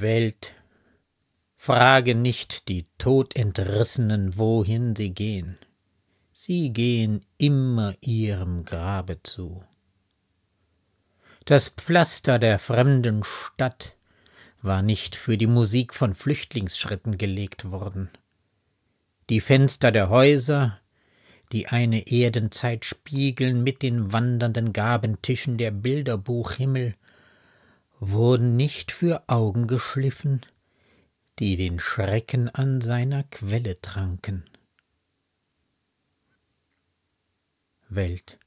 Welt, frage nicht die Todentrissenen, wohin sie gehen, sie gehen immer ihrem Grabe zu. Das Pflaster der fremden Stadt war nicht für die Musik von Flüchtlingsschritten gelegt worden. Die Fenster der Häuser, die eine Erdenzeit spiegeln mit den wandernden Gabentischen der Bilderbuchhimmel, wurden nicht für Augen geschliffen, die den Schrecken an seiner Quelle tranken. Welt.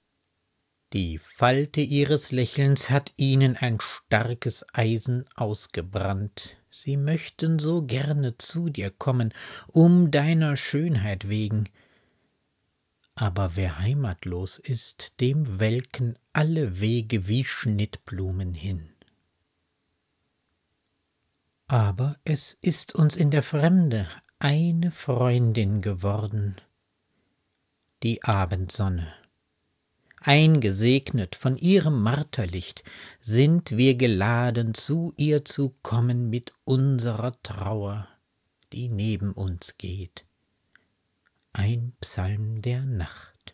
Die Falte ihres Lächelns hat ihnen ein starkes Eisen ausgebrannt. Sie möchten so gerne zu dir kommen, um deiner Schönheit wegen. Aber wer heimatlos ist, dem welken alle Wege wie Schnittblumen hin. Aber es ist uns in der Fremde eine Freundin geworden, die Abendsonne. Eingesegnet von ihrem Marterlicht sind wir geladen, zu ihr zu kommen mit unserer Trauer, die neben uns geht. Ein Psalm der Nacht.